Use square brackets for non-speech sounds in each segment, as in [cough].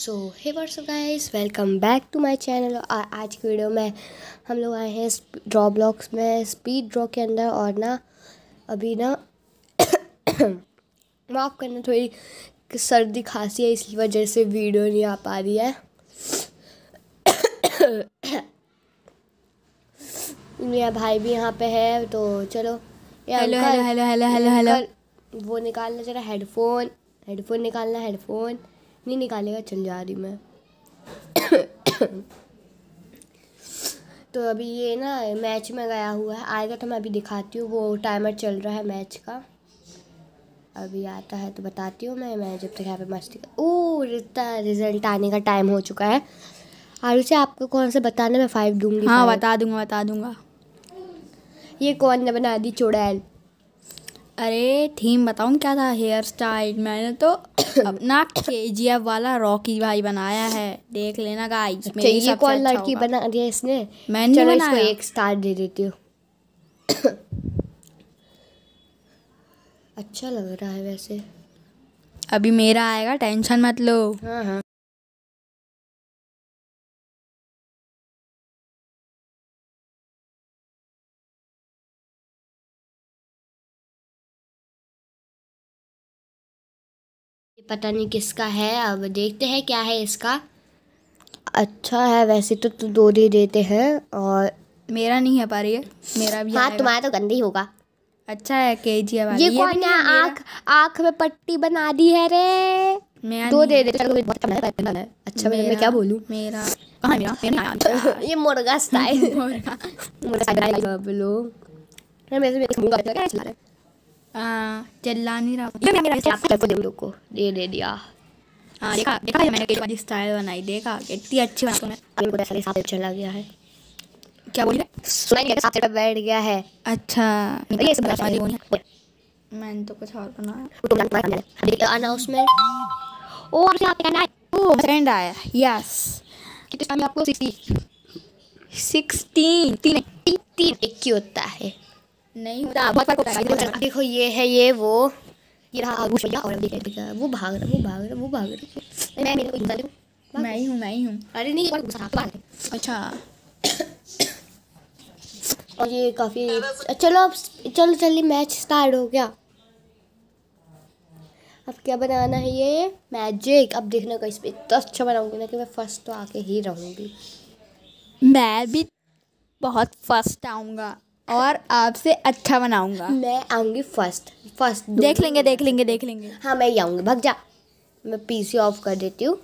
So hey what's up guys welcome back to my channel और आज की वीडियो में हम लोग आए हैं ड्रॉ ब्लॉक्स में स्पीड ड्रॉ के अंदर और ना अभी ना [coughs] माफ़ करना थोड़ी सर्दी खांसी है इसलिए वजह से वीडियो नहीं आ पा रही है [coughs] मेरा भाई भी यहाँ पे है तो चलो hello hello hello hello hello hello वो निकालना जरा हेडफोन हेडफोन निकालना हेडफोन नहीं निकालेगा चल जा रही मैं तो अभी ये ना मैच में गया हुआ है आएगा तो मैं अभी दिखाती हूँ वो टाइमर चल रहा है मैच का अभी आता है तो बताती हूँ मैं मैं जब तक यहाँ पे मस्ती कर ओ रिजल्ट आने का टाइम हो चुका है और उसे आपको कौन सा बताना मैं फाइव दूंगी हाँ बता दूंगा बता दूंगा ये कौन ने बना दी चुड़ैल अरे थीम बताऊँ क्या था हेयर स्टाइल मैंने तो अपना केजीएफ वाला रॉकी भाई बनाया है देख लेना गाइस अच्छा, मेरी ये कौन लड़की अच्छा बना दिया इसने मैंने चलो इसको एक स्टार दे देती हूँ [coughs] अच्छा लग रहा है वैसे अभी मेरा आएगा टेंशन मत लो हाँ हाँ पता नहीं किसका है अब देखते हैं क्या है इसका अच्छा है वैसे तो तू दो दे देते हैं और मेरा नहीं है पा रही है मेरा भी हाँ तुम्हारा तो गंदी होगा अच्छा है के जी ये, ये कौन है आँख आँख में पट्टी बना दी है रे दो दे देते दे दे अच्छा मैं क्या बोलूँ मेरा कहाँ मेरा ये मुर्गा स्टाइल मुर्गा स्टाइल मैं मेरे से क्या चला चल्ला नहीं रहा को दे दे दिया हाँ देखा देखा ये मैंने वाली स्टाइल बनाई देखा कितनी अच्छी बना तुम्हें मेरे साले साथ चला गया है क्या बोल रहे सुनाई नहीं साथ बैठ गया है अच्छा ये सब बता दो मैंने तो कुछ और बनाया अनाउंसमेंट ओ आपसे आप कहना है ओ फ्रेंड आया यस कितने टाइम आपको सिक्सटी सिक्सटीन तीन तीन इक्की होता है नहीं होता बहुत फर्क होता है देखो ये है ये वो ये रहा आगू भैया और अभी वो भाग रहा वो भाग रहा वो भाग रहा मैं मेरे को मैं ही हूँ मैं ही हूँ अरे नहीं गुस्सा अच्छा और ये काफ़ी चलो अब चलो चलिए मैच स्टार्ट हो गया अब क्या बनाना है ये मैजिक अब देखना का इस पर इतना अच्छा बनाऊंगी ना कि मैं फर्स्ट तो आके ही रहूँगी मैं भी बहुत फर्स्ट आऊँगा और आपसे अच्छा बनाऊंगा मैं आऊँगी फर्स्ट फर्स्ट देख लेंगे देख लेंगे देख लेंगे हाँ मैं ही आऊंगी भग जा मैं पीसी ऑफ कर देती हूँ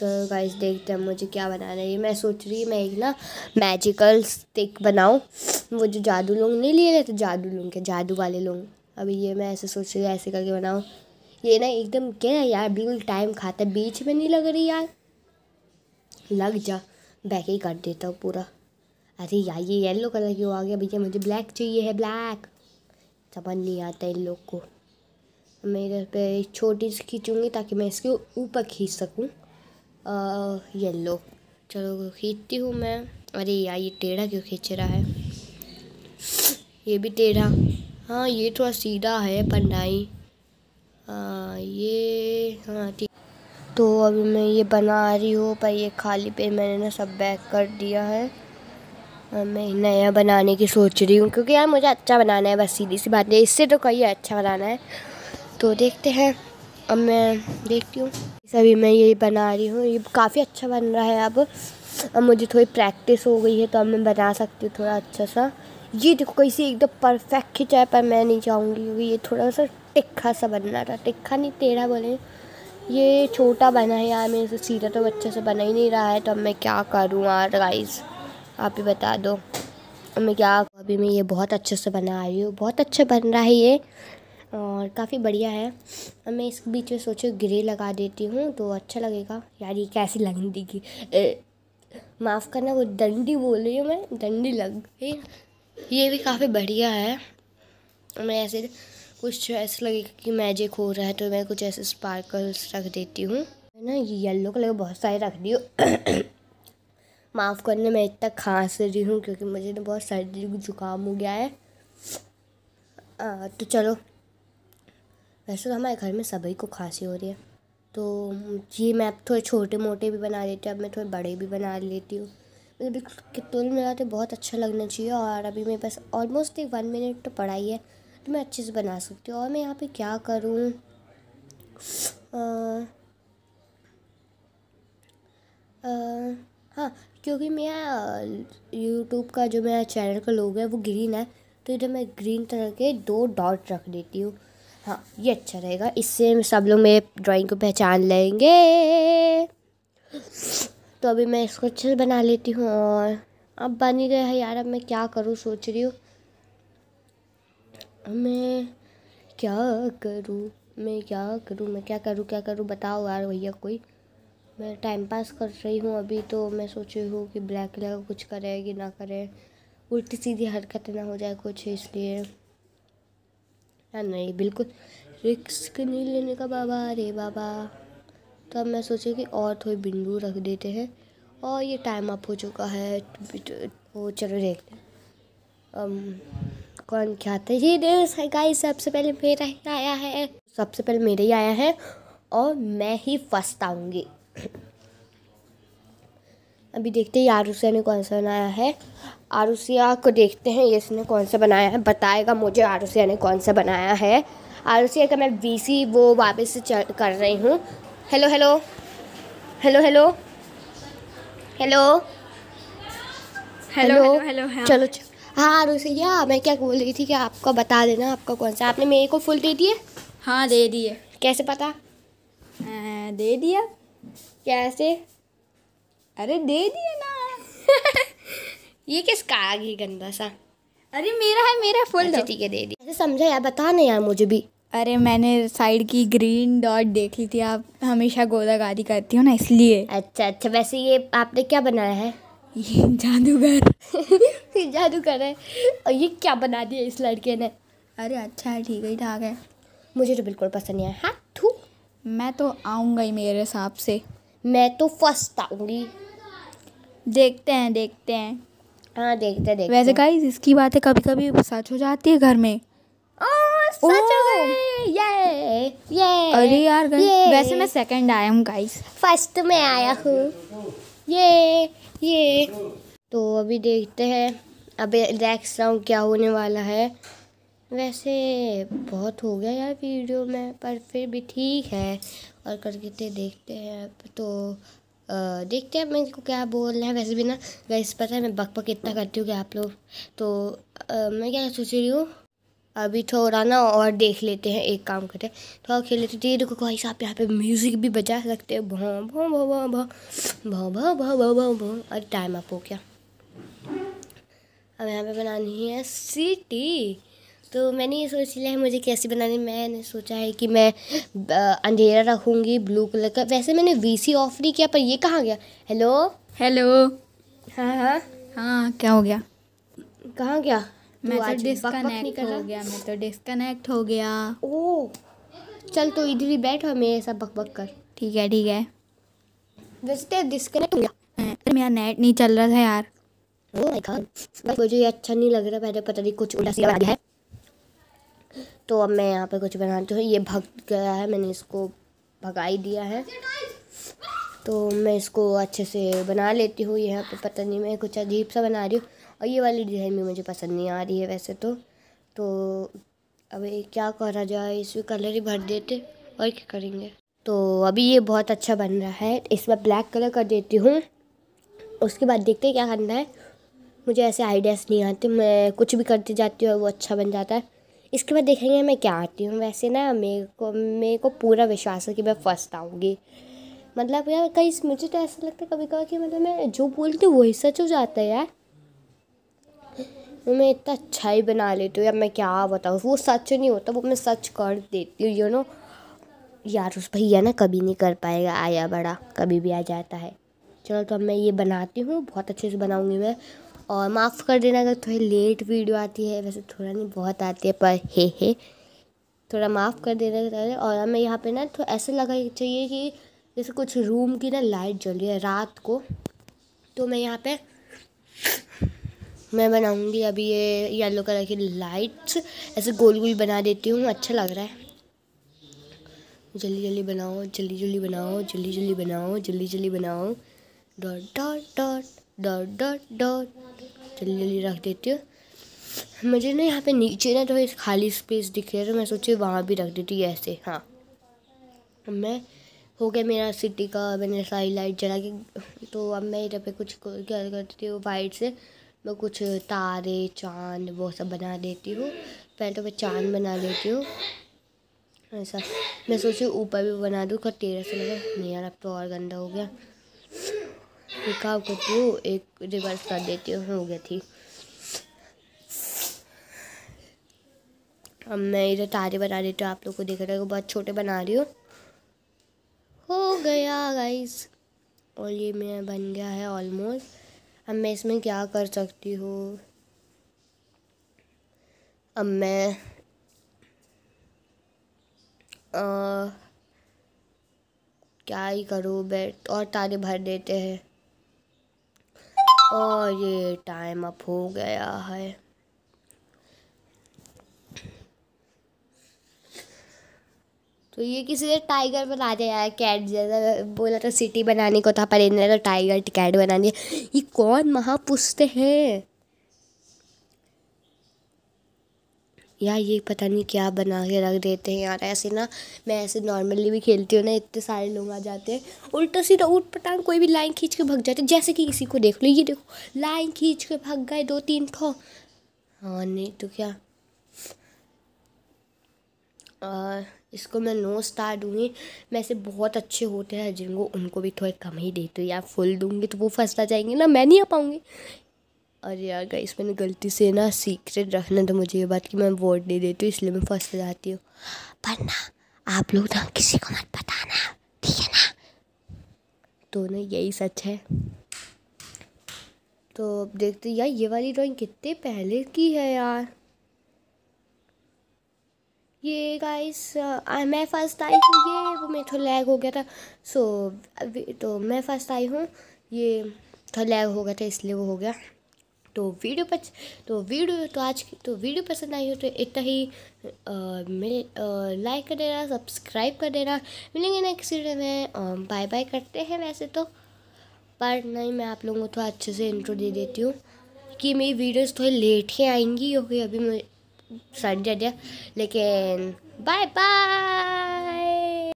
तो गाइस देखते हैं मुझे क्या बनाना है मैं सोच रही मैं एक ना मैजिकल स्टिक बनाऊँ वो जो जादू लोग नहीं लिए रहते जादू लोग के जादू वाले लोग अभी ये मैं ऐसे सोच रही ऐसे करके बनाऊँ ये ना एकदम क्या यार बिल्कुल टाइम खाता बीच में नहीं लग रही यार लग जा बैक ही काट देता हूँ पूरा अरे यार ये येलो कलर क्यों आ गया भैया मुझे ब्लैक चाहिए है ब्लैक समझ नहीं आता इन लोग को मैं इधर पे छोटी सी खींचूँगी ताकि मैं इसके ऊपर खींच सकूँ येलो चलो खींचती हूँ मैं अरे यार ये टेढ़ा क्यों खींच रहा है ये भी टेढ़ा हाँ ये थोड़ा सीधा है पंडाई हाँ ये हाँ ठीक तो अभी मैं ये बना रही हूँ पर ये खाली पे मैंने ना सब बैक कर दिया है मैं नया बनाने की सोच रही हूँ क्योंकि यार मुझे अच्छा बनाना है बस सीधी सी बात है इससे तो कहीं अच्छा बनाना है तो देखते हैं अब मैं देखती हूँ सभी मैं ये बना रही हूँ ये काफ़ी अच्छा बन रहा है अब अब मुझे थोड़ी प्रैक्टिस हो गई है तो अब मैं बना सकती हूँ थोड़ा अच्छा सा ये देखो कैसे एकदम परफेक्ट खिंचा है पर मैं नहीं चाहूँगी क्योंकि ये थोड़ा सा टिक्खा सा बनना था टिक्खा नहीं टेढ़ा बोले ये छोटा बना है यार मेरे से सीधा तो अच्छे से बना ही नहीं रहा है तो अब मैं क्या करूँ यार गाइस आप ही बता दो मैं क्या अभी मैं ये बहुत अच्छे से बना रही हूँ बहुत अच्छा बन रहा है ये और काफ़ी बढ़िया है अब मैं इस बीच में सोचो ग्रे लगा देती हूँ तो अच्छा लगेगा यार ये कैसी लगनी दिखी माफ़ करना वो डंडी बोल रही हूँ मैं डंडी लग गई ये भी काफ़ी बढ़िया है मैं ऐसे कुछ ऐसा लगेगा कि मैजिक हो रहा है तो मैं कुछ ऐसे स्पार्कल्स रख देती हूँ है ना ये येलो कलर बहुत सारे रख दी [coughs] माफ़ करने मैं इतना खांस रही हूँ क्योंकि मुझे ना बहुत सर्दी जुकाम हो गया है आ, तो चलो वैसे तो हमारे घर में सभी को खांसी हो रही है तो ये मैं अब थोड़े छोटे मोटे भी बना लेती हूँ अब मैं थोड़े बड़े भी बना लेती हूँ मतलब कि मेरा मिला तो बहुत अच्छा लगना चाहिए और अभी मेरे पास ऑलमोस्ट एक वन मिनट तो पड़ा ही है तो मैं अच्छे से बना सकती हूँ और मैं यहाँ पे क्या करूँ हाँ क्योंकि मैं यूट्यूब का जो मेरा चैनल का लोग है वो ग्रीन है तो इधर मैं ग्रीन तरह के दो डॉट रख देती हूँ हाँ ये अच्छा रहेगा इससे सब लोग मेरे ड्राइंग को पहचान लेंगे तो अभी मैं इसको अच्छे से बना लेती हूँ और अब बन ही गया है यार अब मैं क्या करूँ सोच रही हूँ मैं क्या करूँ मैं क्या करूँ मैं क्या करूँ क्या करूँ बताओ यार भैया कोई मैं टाइम पास कर रही हूँ अभी तो मैं सोची हूँ कि ब्लैक कलर कुछ करे कि ना करे उल्टी सीधी हरकत ना हो जाए कुछ इसलिए या नहीं बिल्कुल रिस्क नहीं लेने का बाबा अरे बाबा तब तो मैं सोची कि और थोड़ी बिंदु रख देते हैं और ये टाइम अप हो चुका है वो चलो देखते हैं कौन क्या ही ये है गाइस सबसे पहले मेरा ही आया है सबसे पहले मेरा ही आया है और मैं ही फर्स्ट आऊँगी अभी देखते हैं आरुषिया ने कौन सा बनाया है आरुषिया को देखते हैं इसने कौन सा बनाया है बताएगा मुझे आरुषिया ने कौन सा बनाया है आरुषिया का मैं वीसी वो वापस से कर रही हूँ hello hello hello hello hello hello hello चलो हाँ रुसैया मैं क्या बोल रही थी कि आपका बता देना आपका कौन सा आपने मेरे को फुल दे दिए हाँ दे दिए कैसे पता आ, दे दिया कैसे अरे दे दिए ना [laughs] ये किसका आ गई गंदा सा अरे मेरा है मेरा फुल अच्छा ठीक है दे दी ऐसे समझा यार बता ना यार मुझे भी अरे मैंने साइड की ग्रीन डॉट देखी थी आप हमेशा गोदागारी करती हो ना इसलिए अच्छा अच्छा वैसे ये आपने क्या बनाया है ये जादूगर [laughs] ये जादूगर है और ये क्या बना दिया इस लड़के ने अरे अच्छा है ठीक है ठाक है मुझे तो बिल्कुल पसंद नहीं आया हाँ तू मैं तो आऊँगा ही मेरे हिसाब से मैं तो फर्स्ट आऊँगी देखते हैं देखते हैं हाँ देखते देखते वैसे गाइस इसकी बातें कभी कभी सच हो जाती है घर में ओ, ये, ये, अरे यार ये। वैसे मैं सेकंड आया हूँ गाइस फर्स्ट में आया हूँ ये ये तो अभी देखते हैं अब नेक्स्ट हूँ क्या होने वाला है वैसे बहुत हो गया यार वीडियो में पर फिर भी ठीक है और करके देखते हैं तो आ, देखते हैं मेरे को क्या बोलना है वैसे भी ना वैसे पता है मैं बकपक इतना करती हूँ कि आप लोग तो आ, मैं क्या सोच रही हूँ अभी थोड़ा ना और देख लेते हैं एक काम करते हैं थोड़ा खेल लेते थे देखो भाई साहब यहाँ पे म्यूज़िक भी बजा सकते हैं भो भो भो भो भो भो भो भो भो भो भो अरे टाइम अप हो क्या अब यहाँ पे बनानी है सिटी तो मैंने ये सोच लिया है मुझे कैसी बनानी मैंने सोचा है कि मैं अंधेरा रखूँगी ब्लू कलर का वैसे मैंने वी ऑफ नहीं किया पर ये कहाँ गया हेलो हेलो हाँ हाँ हाँ क्या हो गया कहाँ गया मैं तो डिस्कनेक्ट हो गया मैं तो डिस्कनेक्ट हो गया ओ चल तो इधर ही बैठ हमें ऐसा बक बक कर ठीक है ठीक है वैसे तेरा तो डिस्कनेक्ट हो गया मेरा नेट नहीं चल रहा था यार ओ माय गॉड मुझे ये अच्छा नहीं लग रहा पहले पता नहीं कुछ उल्टा सीधा आ गया है तो अब मैं यहाँ पे कुछ बनाती हूँ ये भग गया है मैंने इसको भगा ही दिया है तो मैं इसको अच्छे से बना लेती हूँ यहाँ पे पता नहीं मैं कुछ अजीब सा बना रही हूँ और ये वाली डिज़ाइन भी मुझे पसंद नहीं आ रही है वैसे तो तो अभी क्या करा जाए इसमें कलर ही भर देते और क्या करेंगे तो अभी ये बहुत अच्छा बन रहा है इसमें ब्लैक कलर कर देती हूँ उसके बाद देखते हैं क्या करना है मुझे ऐसे आइडियाज़ नहीं आते मैं कुछ भी करती जाती हूँ वो अच्छा बन जाता है इसके बाद देखेंगे मैं क्या आती हूँ वैसे ना मेरे को मेरे को पूरा विश्वास है कि मैं फर्स्ट आऊँगी मतलब यार कहीं मुझे तो ऐसा लगता है कभी कभी कि मतलब मैं जो बोलती हूँ वही सच हो जाता है यार वो मैं इतना अच्छा ही बना लेती हूँ यार मैं क्या बताऊँ वो सच नहीं होता वो मैं सच कर देती हूँ यू नो यार उस भैया ना कभी नहीं कर पाएगा आया बड़ा कभी भी आ जाता है चलो तो अब मैं ये बनाती हूँ बहुत अच्छे से बनाऊँगी मैं और माफ़ कर देना अगर थोड़ी लेट वीडियो आती है वैसे थोड़ा नहीं बहुत आती है पर हे हे थोड़ा माफ़ कर देना और हमें यहाँ पे ना तो ऐसा लगा चाहिए कि जैसे कुछ रूम की ना लाइट जल रही है रात को तो मैं यहाँ पे मैं बनाऊंगी अभी ये येलो कलर की लाइट्स ऐसे गोल गोल बना देती हूँ अच्छा लग रहा है जल्दी जल्दी बनाओ जल्दी जल्दी बनाओ जल्दी जल्दी बनाओ जल्दी जल्दी बनाओ dot dot dot dot dot dot जल्दी जल्दी रख देती हूँ मुझे ना यहाँ पे नीचे ना तो तो खाली स्पेस दिख रही है तो मैं सोची वहाँ भी रख देती ऐसे हाँ मैं हो गया मेरा सिटी का मैंने सारी लाइट जला के तो अब मैं इधर पे कुछ क्या करती हूँ वाइट से मैं कुछ तारे चाँद वो सब बना देती हूँ पहले तो मैं चाँद बना लेती हूँ ऐसा मैं सोची ऊपर भी बना दूँ का तेरह से लगा नहीं यार अब तो और गंदा हो गया एक काम करती हूँ एक रिवर्स कर देती हूँ हो गया थी अब मैं इधर तारे बना देती हूँ आप लोग को देख रहे हो बहुत छोटे बना रही हूँ हो गया गाइस और ये मेरा बन गया है ऑलमोस्ट अब मैं इसमें क्या कर सकती हूँ अब मैं आ, क्या ही करूँ बैट और तारे भर देते हैं और ये टाइम अप हो गया है तो ये किसी ने टाइगर बना दिया यार कैट जैसा बोला था सिटी बनाने को था पर इन्होंने तो टाइगर कैट बना दिया ये कौन महापुस्त है यार ये पता नहीं क्या बना के रख देते हैं यार ऐसे ना मैं ऐसे नॉर्मली भी खेलती हूँ ना इतने सारे लोग आ जाते हैं उल्टा सीधा ऊट पटांग कोई भी लाइन खींच के भग जाते हैं जैसे कि किसी को देख लो ये देखो लाइन खींच के भग गए दो तीन ठो हाँ नहीं तो क्या और इसको मैं नो स्टार दूंगी मैं से बहुत अच्छे होते हैं जिनको उनको भी थोड़े कम ही देती हूँ या फुल दूँगी तो वो फंसता जाएंगे ना मैं नहीं आ पाऊँगी अरे यार गाइस मैंने गलती से ना सीक्रेट रखना था मुझे ये बात कि मैं वोट नहीं देती हूँ इसलिए मैं फंस जाती हूँ पर ना आप लोग ना किसी को मत बताना ठीक है ना तो ना यही सच है तो अब देखते यार ये वाली ड्राइंग कितने पहले की है यार ये गाइस uh, मैं फ़र्स्ट आई हूँ ये वो मैं थोड़ा लैग हो गया था सो अभी तो मैं फ़र्स्ट आई हूँ ये थोड़ा लैग हो गया था इसलिए वो हो गया तो वीडियो पर तो वीडियो तो आज की तो वीडियो पसंद आई हो तो इतना ही uh, मिल लाइक uh, कर देना सब्सक्राइब कर देना मिलेंगे नेक्स्ट वीडियो में बाय um, बाय करते हैं वैसे तो पर नहीं मैं आप लोगों को थोड़ा अच्छे से इंट्रो दे देती हूँ कि मेरी वीडियोस थोड़ी लेट ही आएंगी क्योंकि अभी मुझे सैटरडे लेकिन बाय बाय